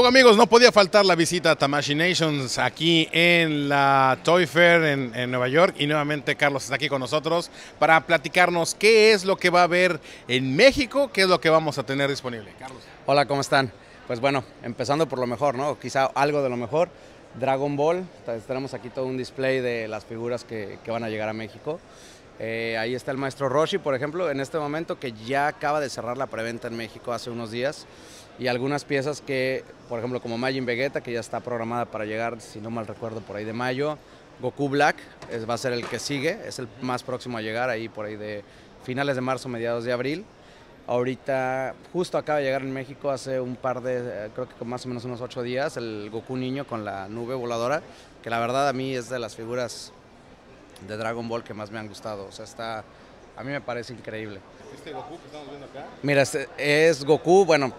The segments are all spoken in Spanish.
Bueno amigos, no podía faltar la visita a Tamashi Nations aquí en la Toy Fair en, Nueva York y nuevamente Carlos está aquí con nosotros para platicarnos qué es lo que va a haber en México, qué es lo que vamos a tener disponible. Carlos. Hola, ¿cómo están? Pues bueno, empezando por lo mejor, ¿no? Quizá algo de lo mejor. Dragon Ball, tenemos aquí todo un display de las figuras que van a llegar a México. Eh, ahí está el maestro Roshi, por ejemplo, en este momento que ya acaba de cerrar la preventa en México hace unos días. Y algunas piezas que, por ejemplo, como Majin Vegeta, que ya está programada para llegar, si no mal recuerdo, por ahí de mayo. Goku Black es, va a ser el que sigue, es el más próximo a llegar ahí por ahí de finales de marzo, mediados de abril. Ahorita, justo acaba de llegar en México hace un par de, eh, creo que con más o menos unos ocho días, el Goku Niño con la nube voladora, que la verdad a mí es de las figuras de Dragon Ball que más me han gustado. O sea, está, a mí me parece increíble. ¿Este Goku que estamos viendo acá? Mira, este, es Goku, bueno,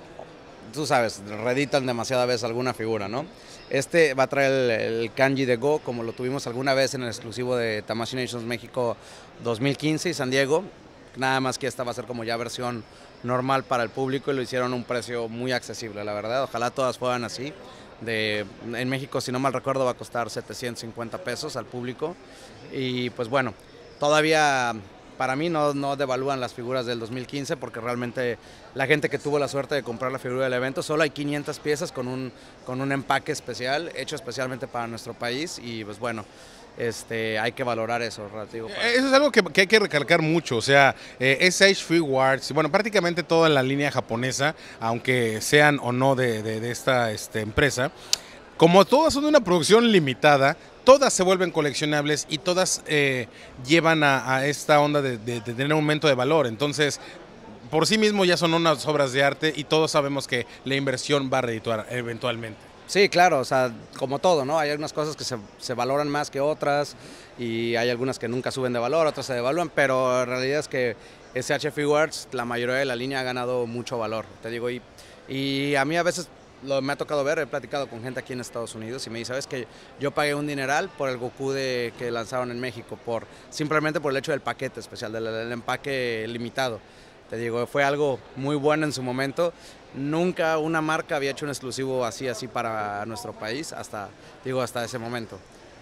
tú sabes, reditan demasiada vez alguna figura, ¿no? Este va a traer el, kanji de Go, como lo tuvimos alguna vez en el exclusivo de Tamashii Nations México 2015 y San Diego nada más que esta va a ser como ya versión normal para el público y lo hicieron a un precio muy accesible, la verdad. Ojalá todas fueran así. De, en México, si no mal recuerdo, va a costar 750 pesos al público. Y pues bueno, todavía para mí no, devalúan las figuras del 2015 porque realmente la gente que tuvo la suerte de comprar la figura del evento, solo hay 500 piezas con un, con un empaque especial, hecho especialmente para nuestro país. Y pues bueno, este, hay que valorar eso. eso es algo que, hay que recalcar mucho, o sea, eh, SH Free bueno, prácticamente toda la línea japonesa, aunque sean o no de, esta este, empresa, como todas son de una producción limitada, todas se vuelven coleccionables y todas eh, llevan a, esta onda de, tener un aumento de valor. Entonces, por sí mismo ya son unas obras de arte y todos sabemos que la inversión va a redituar eventualmente. Sí, claro, o sea, como todo, ¿no? Hay algunas cosas que se, valoran más que otras y hay algunas que nunca suben de valor, otras se devalúan, pero en realidad es que SH Figuarts, la mayoría de la línea ha ganado mucho valor, te digo, y, y a mí a veces lo, me ha tocado ver, he platicado con gente aquí en Estados Unidos y me dice, ¿sabes que Yo pagué un dineral por el Goku de, que lanzaron en México, por, simplemente por el hecho del paquete especial, del empaque limitado. Te digo, fue algo muy bueno en su momento. Nunca una marca había hecho un exclusivo así, así para nuestro país, hasta, digo, hasta ese momento.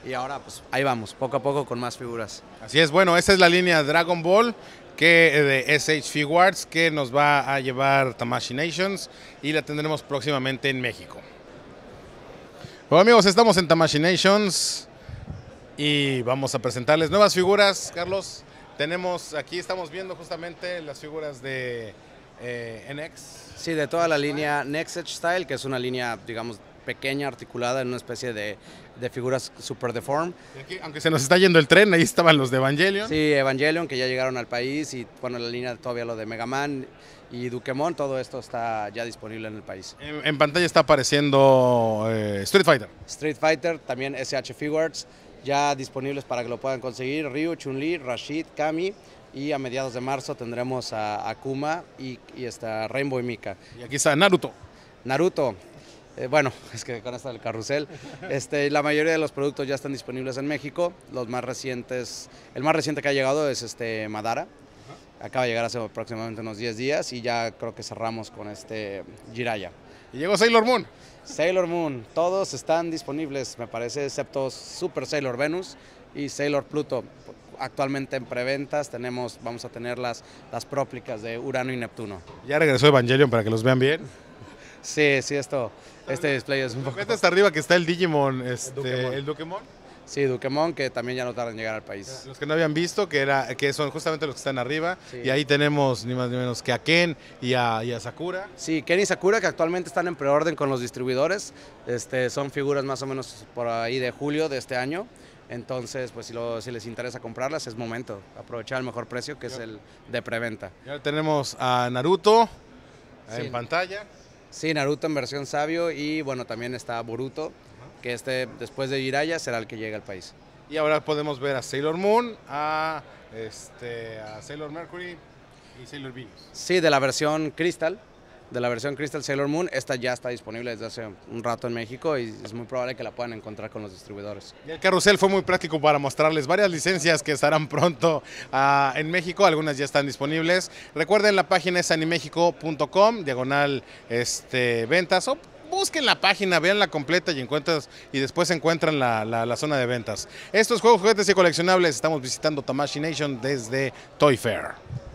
Y ahora, pues ahí vamos, poco a poco con más figuras. Así es, bueno, esa es la línea Dragon Ball que eh, de SH Figuarts que nos va a llevar Tamashi Nations y la tendremos próximamente en México. Bueno amigos, estamos en Tamashi Nations y vamos a presentarles nuevas figuras, Carlos. Tenemos, aquí estamos viendo justamente las figuras de eh, NX. Sí, de toda la línea Next Edge Style, que es una línea, digamos, pequeña, articulada en una especie de, figuras super deform. Aquí, aunque se nos está yendo el tren, ahí estaban los de Evangelion. Sí, Evangelion, que ya llegaron al país, y bueno, la línea todavía lo de Mega Man y Duquemon, todo esto está ya disponible en el país. En, pantalla está apareciendo eh, Street Fighter. Street Fighter, también SH Figures ya disponibles para que lo puedan conseguir. Ryu, Chun-Li, Rashid, Kami y a mediados de marzo tendremos a Akuma y, Rainbow y Mika. Y aquí está Naruto. Naruto. Eh, bueno, es que con esto del carrusel, este, la mayoría de los productos ya están disponibles en México. Los más recientes, el más reciente que ha llegado es este Madara. Acaba de llegar hace aproximadamente unos 10 días y ya creo que cerramos con este Jiraya. Y llegó Sailor Moon. Sailor Moon, todos están disponibles, me parece, excepto Super Sailor Venus y Sailor Pluto. Actualmente en preventas tenemos, vamos a tener las, próplicas de Urano y Neptuno. Ya regresó Evangelion para que los vean bien. Sí, sí, esto, este display es un poco... hasta arriba que está el Digimon, este, el Dukemon. Sí, Duquemón, que también ya no tardan en llegar al país. Los que no habían visto, que era que son justamente los que están arriba, y ahí tenemos ni más ni menos que a Ken y a, Sakura. Sí, Ken y Sakura, que actualmente están en preorden con los distribuidores, este, son figuras más o menos por ahí de julio de este año. Entonces, pues si, les interesa comprarlas, es momento. Aprovechar el mejor precio, que es el de preventa. ahora tenemos a Naruto en pantalla. Sí, Naruto en versión sabio y bueno, también está Boruto que este, después de Jiraya será el que llegue al país. Y ahora podemos ver a Sailor Moon, a, este, a Sailor Mercury y Sailor Venus. Sí, de la versión Crystal, de la versión Crystal Sailor Moon, esta ya está disponible desde hace un rato en México y es muy probable que la puedan encontrar con los distribuidores. el carrusel fue muy práctico para mostrarles varias licencias que estarán pronto ah, en México, algunas ya están disponibles. Recuerden la página es animexico.com, diagonal este, ventas busquen la página, vean la completa y encuentras y después encuentran la, zona de ventas. Estos juegos, juguetes y coleccionables estamos visitando Tamashi Nation desde Toy Fair.